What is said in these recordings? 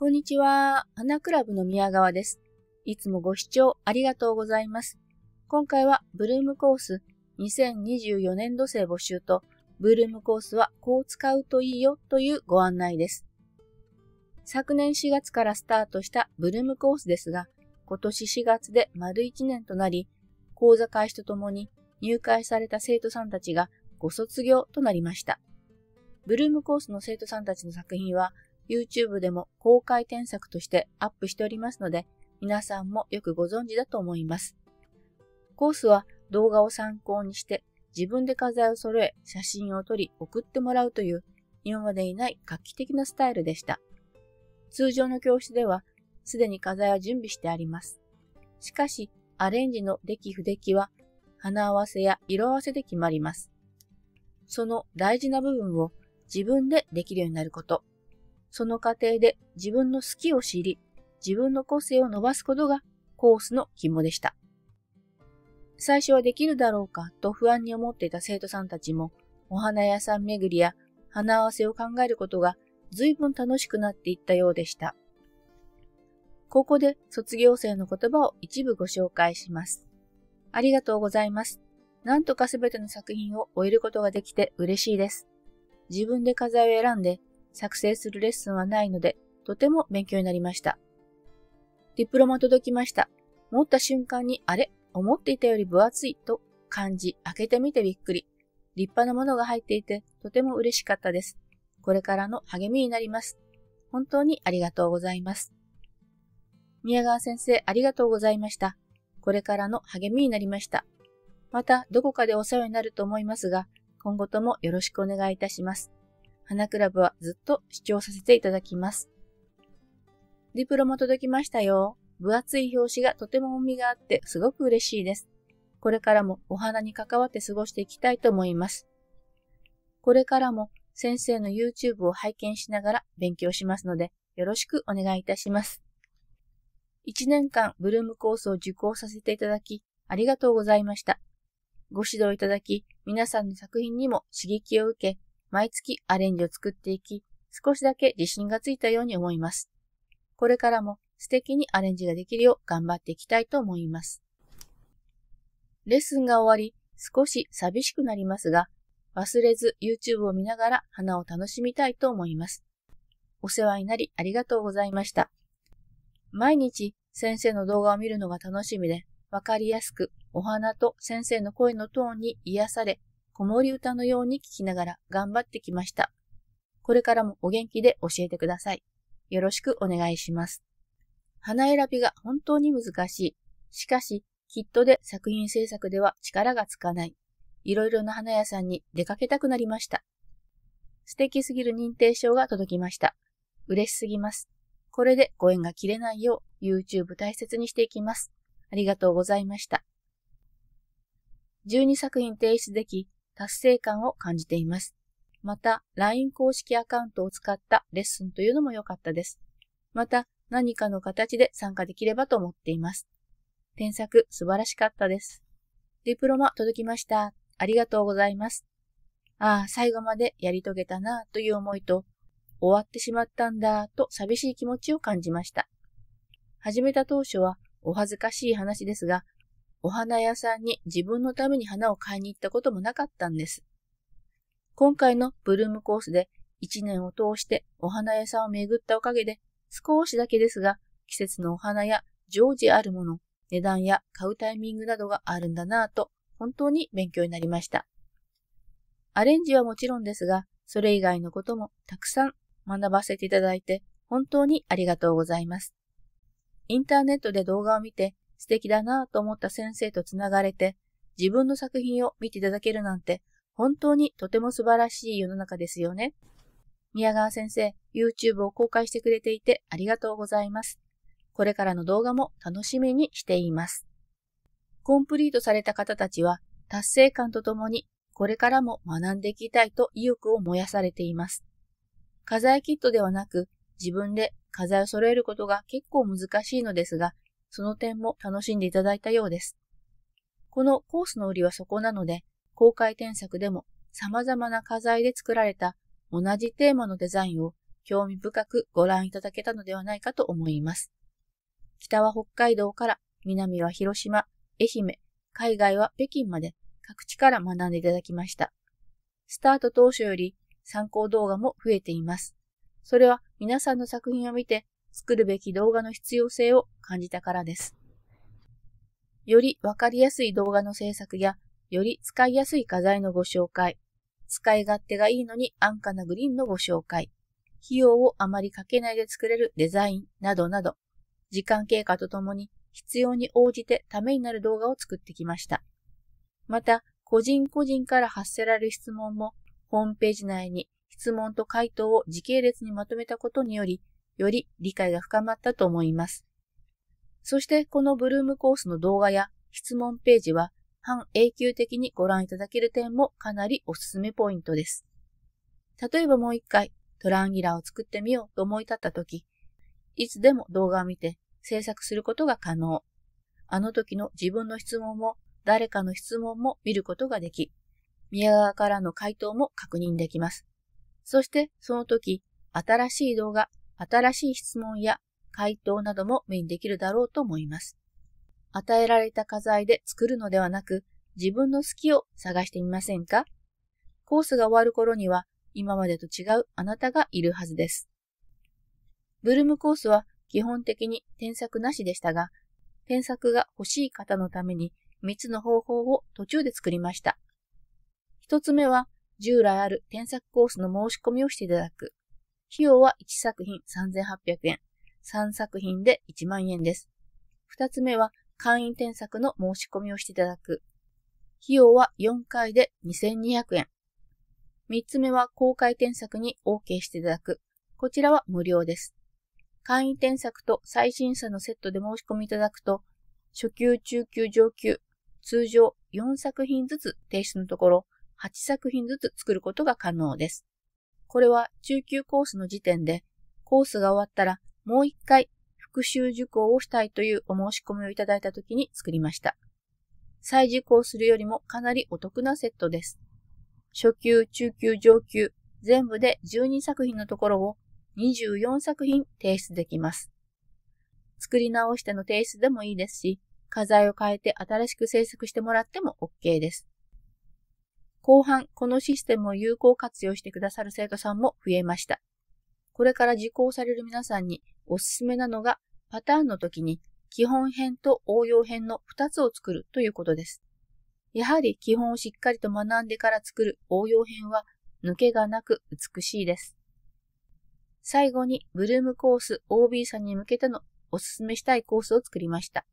こんにちは。花クラブの宮川です。いつもご視聴ありがとうございます。今回はブルームコース2024年度生募集とブルームコースはこう使うといいよというご案内です。昨年4月からスタートしたブルームコースですが、今年4月で丸1年となり、講座開始とともに入会された生徒さんたちがご卒業となりました。ブルームコースの生徒さんたちの作品は YouTube でも公開添削としてアップしておりますので、皆さんもよくご存知だと思います。コースは動画を参考にして自分で画材を揃え、写真を撮り送ってもらうという今までいない画期的なスタイルでした。通常の教室ではすでに画材は準備してあります。しかし、アレンジの出来不出来は花合わせや色合わせで決まります。その大事な部分を自分でできるようになること。その過程で自分の好きを知り、自分の個性を伸ばすことがコースの肝でした。最初はできるだろうかと不安に思っていた生徒さんたちも、お花屋さん巡りや花合わせを考えることが随分楽しくなっていったようでした。ここで卒業生の言葉を一部ご紹介します。ありがとうございます。なんとかすべての作品を終えることができて嬉しいです。自分でりを選んで作成するレッスンはないので、とても勉強になりました。ディプロマ届きました。持った瞬間に、あれ思っていたより分厚いと感じ、開けてみてびっくり。立派なものが入っていて、とても嬉しかったです。これからの励みになります。本当にありがとうございます。宮川先生、ありがとうございました。これからの励みになりました。また、どこかでお世話になると思いますが、今後ともよろしくお願いいたします。花クラブはずっと視聴させていただきます。リプロも届きましたよ。分厚い表紙がとても重みがあってすごく嬉しいです。これからもお花に関わって過ごしていきたいと思います。これからも先生の YouTube を拝見しながら勉強しますので、よろしくお願いいたします。1年間ブルームコースを受講させていただき、ありがとうございました。ご指導いただき、皆さんの作品にも刺激を受け、毎月アレンジを作っていき、少しだけ自信がついたように思います。これからも素敵にアレンジができるよう頑張っていきたいと思います。レッスンが終わり、少し寂しくなりますが、忘れず YouTube を見ながら花を楽しみたいと思います。お世話になりありがとうございました。毎日先生の動画を見るのが楽しみで、わかりやすくお花と先生の声のトーンに癒され、子守歌のように聞きながら頑張ってきました。これからもお元気で教えてください。よろしくお願いします。花選びが本当に難しい。しかし、きっとで作品制作では力がつかない。いろいろな花屋さんに出かけたくなりました。素敵すぎる認定証が届きました。嬉しすぎます。これでご縁が切れないよう YouTube 大切にしていきます。ありがとうございました。12作品提出でき、達成感を感じています。また、LINE 公式アカウントを使ったレッスンというのも良かったです。また、何かの形で参加できればと思っています。添削素晴らしかったです。ディプロマ届きました。ありがとうございます。ああ、最後までやり遂げたなという思いと、終わってしまったんだと寂しい気持ちを感じました。始めた当初はお恥ずかしい話ですが、お花屋さんに自分のために花を買いに行ったこともなかったんです。今回のブルームコースで1年を通してお花屋さんを巡ったおかげで少しだけですが季節のお花や常時あるもの、値段や買うタイミングなどがあるんだなぁと本当に勉強になりました。アレンジはもちろんですが、それ以外のこともたくさん学ばせていただいて本当にありがとうございます。インターネットで動画を見て素敵だなと思った先生とつながれて、自分の作品を見ていただけるなんて、本当にとても素晴らしい世の中ですよね。宮川先生、YouTube を公開してくれていてありがとうございます。これからの動画も楽しみにしています。コンプリートされた方たちは、達成感とともに、これからも学んでいきたいと意欲を燃やされています。家財キットではなく、自分で家財を揃えることが結構難しいのですが、その点も楽しんでいただいたようです。このコースの売りはそこなので、公開添削でも様々な花材で作られた同じテーマのデザインを興味深くご覧いただけたのではないかと思います。北は北海道から、南は広島、愛媛、海外は北京まで各地から学んでいただきました。スタート当初より参考動画も増えています。それは皆さんの作品を見て作るべき動画の必要性を感じたからです。よりわかりやすい動画の制作や、より使いやすい画材のご紹介、使い勝手がいいのに安価なグリーンのご紹介、費用をあまりかけないで作れるデザインなどなど、時間経過とともに必要に応じてためになる動画を作ってきました。また、個人個人から発せられる質問も、ホームページ内に質問と回答を時系列にまとめたことにより、より理解が深まったと思います。そしてこのブルームコースの動画や質問ページは半永久的にご覧いただける点もかなりおすすめポイントです。例えばもう一回トランギラーを作ってみようと思い立った時、いつでも動画を見て制作することが可能。あの時の自分の質問も誰かの質問も見ることができ、宮川からの回答も確認できます。そしてその時、新しい動画、新しい質問や回答なども目にできるだろうと思います。与えられた課題で作るのではなく、自分の好きを探してみませんかコースが終わる頃には、今までと違うあなたがいるはずです。ブルームコースは基本的に添削なしでしたが、添削が欲しい方のために3つの方法を途中で作りました。1つ目は、従来ある添削コースの申し込みをしていただく。費用は1作品3800円、3作品で1万円です。2つ目は会員添削の申し込みをしていただく。費用は4回で2200円。3つ目は公開添削に OK していただく。こちらは無料です。会員添削と最新査のセットで申し込みいただくと、初級、中級、上級、通常4作品ずつ提出のところ、8作品ずつ作ることが可能です。これは中級コースの時点で、コースが終わったらもう一回復習受講をしたいというお申し込みをいただいた時に作りました。再受講するよりもかなりお得なセットです。初級、中級、上級、全部で12作品のところを24作品提出できます。作り直しての提出でもいいですし、課題を変えて新しく制作してもらっても OK です。後半、このシステムを有効活用してくださる生徒さんも増えました。これから受講される皆さんにおすすめなのが、パターンの時に基本編と応用編の2つを作るということです。やはり基本をしっかりと学んでから作る応用編は抜けがなく美しいです。最後に、ブルームコース OB さんに向けてのおすすめしたいコースを作りました。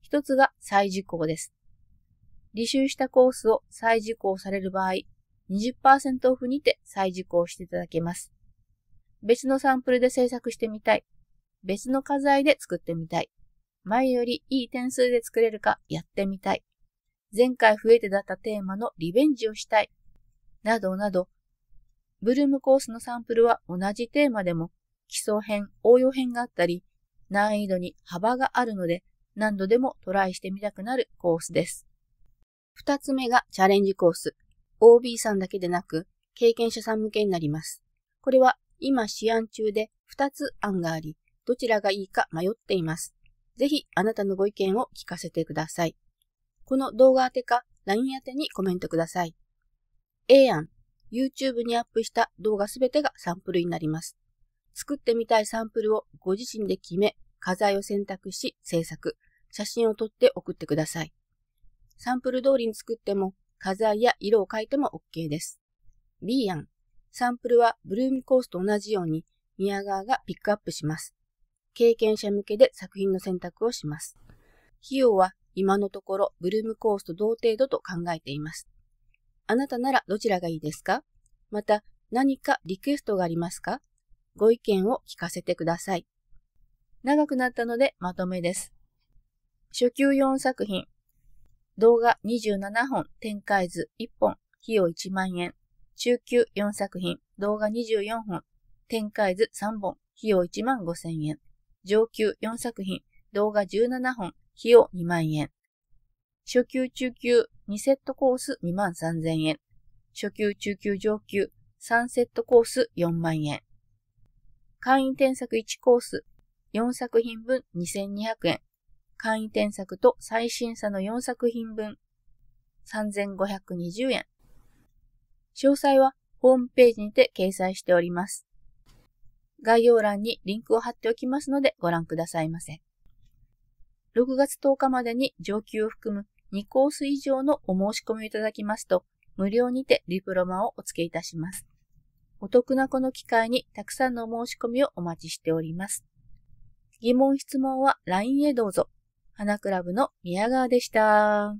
一つが再受講です。履修したコースを再受講される場合、20%オフにて再受講していただけます。別のサンプルで制作してみたい。別の課材で作ってみたい。前よりいい点数で作れるかやってみたい。前回増えてだったテーマのリベンジをしたい。などなど、ブルームコースのサンプルは同じテーマでも基礎編、応用編があったり、難易度に幅があるので何度でもトライしてみたくなるコースです。二つ目がチャレンジコース。OB さんだけでなく、経験者さん向けになります。これは今試案中で2つ案があり、どちらがいいか迷っています。ぜひあなたのご意見を聞かせてください。この動画宛てか LINE 宛てにコメントください。A 案、YouTube にアップした動画すべてがサンプルになります。作ってみたいサンプルをご自身で決め、画材を選択し制作、写真を撮って送ってください。サンプル通りに作っても、画材や色を変えても OK です。B 案、サンプルはブルームコースと同じように、宮川がピックアップします。経験者向けで作品の選択をします。費用は今のところブルームコースと同程度と考えています。あなたならどちらがいいですかまた何かリクエストがありますかご意見を聞かせてください。長くなったのでまとめです。初級4作品、動画27本、展開図1本、費用1万円。中級4作品、動画24本、展開図3本、費用1万5千円。上級4作品、動画17本、費用2万円。初級中級2セットコース2万3千円。初級中級上級3セットコース4万円。会員添削1コース4作品分2200円。簡易添削と最新作の4作品分、3520円。詳細はホームページにて掲載しております。概要欄にリンクを貼っておきますのでご覧くださいませ。6月10日までに上級を含む2コース以上のお申し込みをいただきますと、無料にてリプロマをお付けいたします。お得なこの機会にたくさんのお申し込みをお待ちしております。疑問質問は LINE へどうぞ。花クラブの宮川でした。